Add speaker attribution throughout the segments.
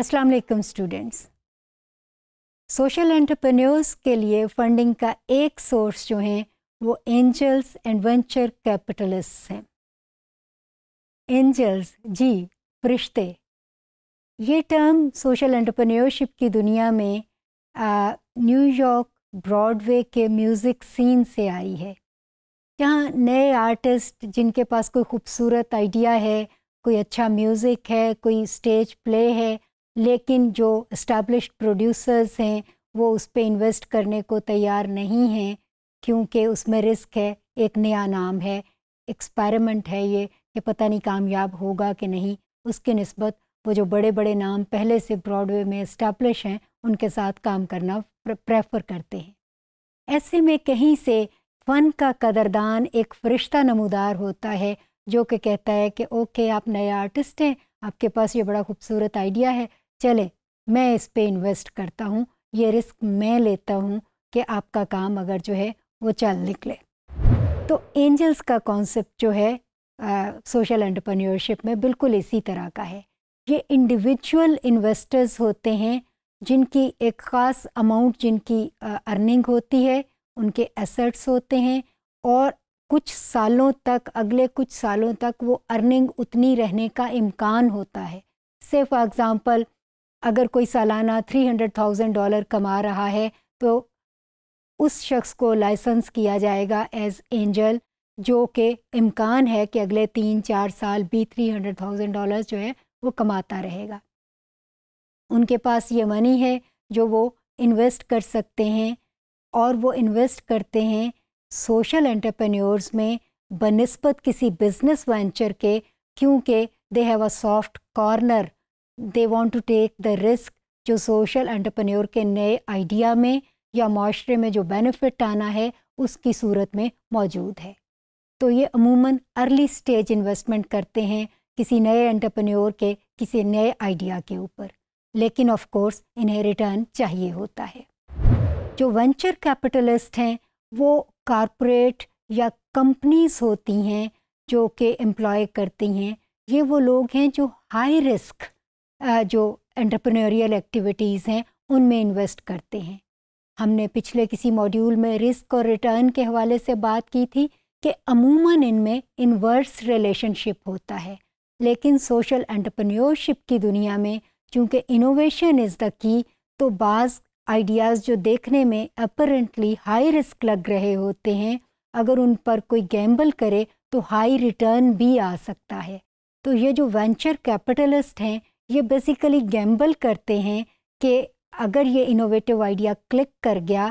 Speaker 1: अस्सलाम वालेकुम students social entrepreneurs के लिए फंडिंग का एक सोर्स जो है वो एंजल्स एंड वेंचर कैपिटलिस्ट्स हैं एंजल्स जी फरिश्ते ये टर्म सोशल एंटरप्रेन्योरशिप की दुनिया में न्यूयॉर्क ब्रॉडवे के म्यूज़िक सीन से आई है जहाँ नए आर्टिस्ट जिनके पास कोई खूबसूरत आइडिया है कोई अच्छा म्यूज़िक है कोई स्टेज प्ले है लेकिन जो इस्टेब्लिश प्रोड्यूसर्स हैं वो उस पर इन्वेस्ट करने को तैयार नहीं हैं क्योंकि उसमें रिस्क है एक नया नाम है एक्सपेरिमेंट है ये कि पता नहीं कामयाब होगा कि नहीं उसके नस्बत वो जो बड़े बड़े नाम पहले से ब्रॉडवे में इस्टेब्लिश हैं उनके साथ काम करना प्रेफर करते हैं ऐसे में कहीं से फ़न का कदरदान एक फरिश्ता नमूदार होता है जो कि कहता है कि ओके आप नए आर्टिस्ट हैं आपके पास ये बड़ा खूबसूरत आइडिया है चले मैं इस पे इन्वेस्ट करता हूँ ये रिस्क मैं लेता हूँ कि आपका काम अगर जो है वो चल निकले तो एंजल्स का कॉन्सेप्ट जो है सोशल एंटरप्रेन्योरशिप में बिल्कुल इसी तरह का है ये इंडिविजुअल इन्वेस्टर्स होते हैं जिनकी एक ख़ास अमाउंट जिनकी अर्निंग होती है उनके एसेट्स होते हैं और कुछ सालों तक अगले कुछ सालों तक वो अर्निंग उतनी रहने का इम्कान होता है से फॉर एग्ज़ाम्पल अगर कोई सालाना थ्री हंड्रेड थाउजेंड डॉलर कमा रहा है तो उस शख्स को लाइसेंस किया जाएगा एज एंजल जो कि इम्कान है कि अगले तीन चार साल भी थ्री हंड्रेड थाउजेंड डॉलर जो है वो कमाता रहेगा उनके पास ये मनी है जो वो इन्वेस्ट कर सकते हैं और वो इन्वेस्ट करते हैं सोशल एंटरप्रेन्योर्स में बनस्बत किसी बिज़नेस वेंचर के क्योंकि they have a soft corner they want to take the risk जो सोशल एंटरप्रेन्योर के नए आइडिया में या माशरे में जो बेनिफिट आना है उसकी सूरत में मौजूद है तो ये अमूमन अर्ली स्टेज इन्वेस्टमेंट करते हैं किसी नए एंटरप्रेन्योर के किसी नए आइडिया के ऊपर लेकिन ऑफ कोर्स इन्हें रिटर्न चाहिए होता है जो वेंचर कैपिटलिस्ट हैं वो कॉरपोरेट या कंपनीज होती हैं जो कि एम्प्लॉय करती हैं ये वो लोग हैं जो हाई रिस्क जो एंटरप्रेन्योरियल एक्टिविटीज़ हैं उनमें इन्वेस्ट करते हैं हमने पिछले किसी मॉड्यूल में रिस्क और रिटर्न के हवाले से बात की थी कि अमूमन इनमें इन्वर्स रिलेशनशिप होता है लेकिन सोशल एंटरप्रेन्योरशिप की दुनिया में चूँकि इनोवेशन इज़ द की तो बाज़ आइडियाज़ जो देखने में अपरेंटली हाई रिस्क लग रहे होते हैं अगर उन पर कोई गैम्बल करे तो हाई रिटर्न भी आ सकता है तो ये जो वेंचर कैपिटलिस्ट हैं ये बेसिकली गैम्बल करते हैं कि अगर ये इनोवेटिव आइडिया क्लिक कर गया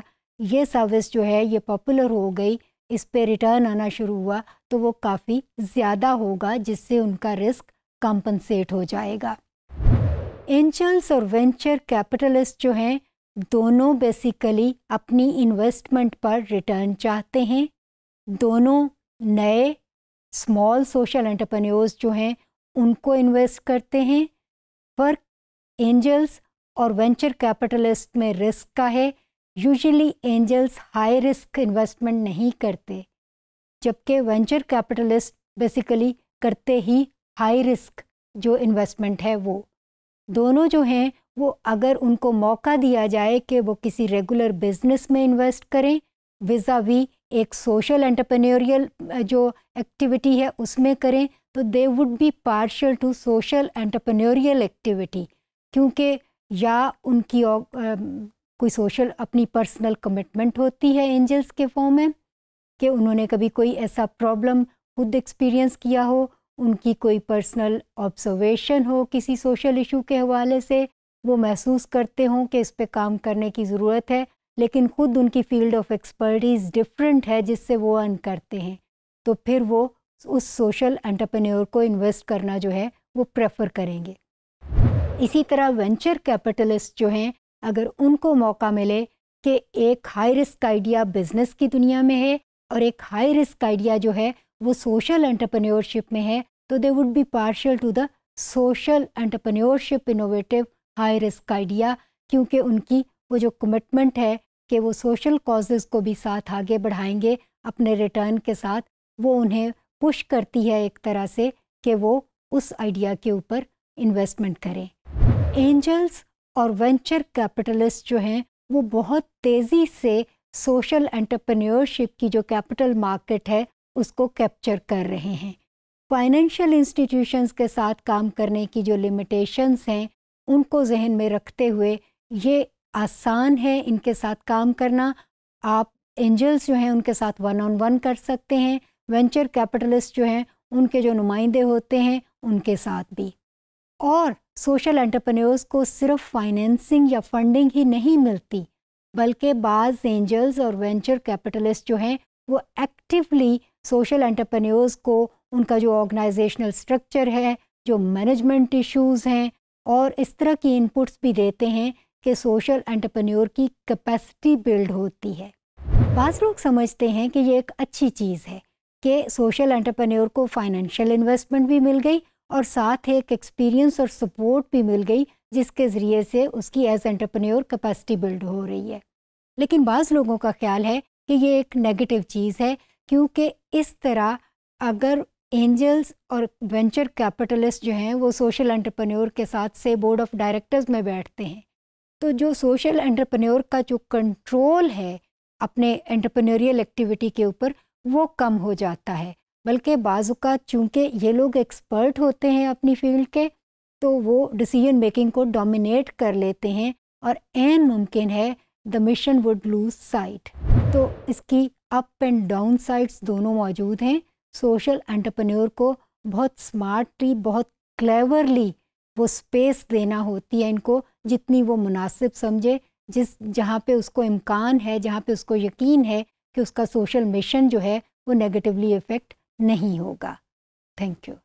Speaker 1: ये सर्विस जो है ये पॉपुलर हो गई इस पे रिटर्न आना शुरू हुआ तो वो काफ़ी ज़्यादा होगा जिससे उनका रिस्क कंपनसेट हो जाएगा एंजल्स और वेंचर कैपिटलिस्ट जो हैं दोनों बेसिकली अपनी इन्वेस्टमेंट पर रिटर्न चाहते हैं दोनों नए स्मॉल सोशल एंटरप्रेन्योर्स जो हैं उनको इन्वेस्ट करते हैं पर एंजल्स और वेंचर कैपिटलिस्ट में रिस्क का है usually angels high risk investment नहीं करते जबकि वेंचर कैपिटलिस्ट बेसिकली करते ही हाई रिस्क जो इन्वेस्टमेंट है वो दोनों जो हैं वो अगर उनको मौका दिया जाए कि वो किसी रेगुलर बिजनेस में इन्वेस्ट करें विज़ा वी एक सोशल एंटरप्रेन्योरियल जो एक्टिविटी है उसमें करें तो they would be partial to social entrepreneurial activity क्योंकि या उनकी आ, कोई सोशल अपनी पर्सनल कमिटमेंट होती है एंजल्स के फॉर्म में कि उन्होंने कभी कोई ऐसा प्रॉब्लम खुद एक्सपीरियंस किया हो उनकी कोई पर्सनल ऑब्जर्वेशन हो किसी सोशल इशू के हवाले से वो महसूस करते हों कि इस पर काम करने की ज़रूरत है लेकिन ख़ुद उनकी फील्ड ऑफ एक्सपर्टीज़ डिफरेंट है जिससे वो अर्न करते हैं तो फिर वो तो उस सोशल एंटरप्रेन्योर को इन्वेस्ट करना जो है वो प्रेफर करेंगे इसी तरह वेंचर कैपिटलिस्ट जो हैं अगर उनको मौका मिले कि एक हाई रिस्क आइडिया बिजनेस की दुनिया में है और एक हाई रिस्क आइडिया जो है वो सोशल एंटरप्रेन्योरशिप में है तो they would be partial to the social entrepreneurship innovative high risk idea क्योंकि उनकी वो जो कमिटमेंट है कि वो सोशल कॉजेज़ को भी साथ आगे बढ़ाएंगे अपने रिटर्न के साथ वो उन्हें पुश करती है एक तरह से कि वो उस आइडिया के ऊपर इन्वेस्टमेंट करें एंजल्स और वेंचर कैपिटलिस्ट जो हैं वो बहुत तेज़ी से सोशल एंटरप्रेन्योरशिप की जो कैपिटल मार्केट है उसको कैप्चर कर रहे हैं फाइनेंशियल इंस्टीट्यूशंस के साथ काम करने की जो लिमिटेशंस हैं उनको जहन में रखते हुए ये आसान है इनके साथ काम करना आप एंजल्स जो हैं उनके साथ वन ऑन वन कर सकते हैं वेंचर कैपिटलिस्ट जो हैं उनके जो नुमाइंदे होते हैं उनके साथ भी और सोशल एंटरप्रेन्योर्स को सिर्फ फाइनेंसिंग या फंडिंग ही नहीं मिलती बल्कि बाज़ एंजल्स और वेंचर कैपिटलिस्ट जो हैं वो एक्टिवली सोशल एंटरप्रेन्योर्स को उनका जो ऑर्गेनाइजेशनल स्ट्रक्चर है जो मैनेजमेंट इश्यूज हैं और इस तरह की इनपुट्स भी देते हैं कि सोशल एंटरप्रेन्योर की कैपेसिटी बिल्ड होती है बाज़ लोग समझते हैं कि ये एक अच्छी चीज़ है कि सोशल एंटरप्रेन्योर को फाइनेंशियल इन्वेस्टमेंट भी मिल गई और साथ एक एक्सपीरियंस और सपोर्ट भी मिल गई जिसके ज़रिए से उसकी एज एंटरप्रेन्योर कैपेसिटी बिल्ड हो रही है लेकिन बाज़ लोगों का ख्याल है कि ये एक नेगेटिव चीज़ है क्योंकि इस तरह अगर एंजल्स और वेंचर कैपिटलिस्ट जो हैं वो सोशल एंटरप्रेन्योर के साथ से बोर्ड ऑफ डायरेक्टर्स में बैठते हैं तो जो सोशल एंटरप्रेन्योर का जो कंट्रोल है अपने एंटरप्रेन्योरियल एक्टिविटी के ऊपर वो कम हो जाता है बल्कि बाजुका चूंकि ये लोग एक्सपर्ट होते हैं अपनी फील्ड के तो वो डिसीजन मेकिंग को डोमिनेट कर लेते हैं और एन मुमकिन है the mission would lose sight तो इसकी अप एंड डाउन साइड्स दोनों मौजूद हैं सोशल एंटरप्रेन्योर को बहुत स्मार्टली बहुत क्लेवरली वो स्पेस देना होती है इनको जितनी वो मुनासिब समझे जिस जहाँ पे उसको इम्कान है जहाँ पे उसको यकीन है कि उसका सोशल मिशन जो है वो नेगेटिवली इफ़ेक्ट नहीं होगा थैंक यू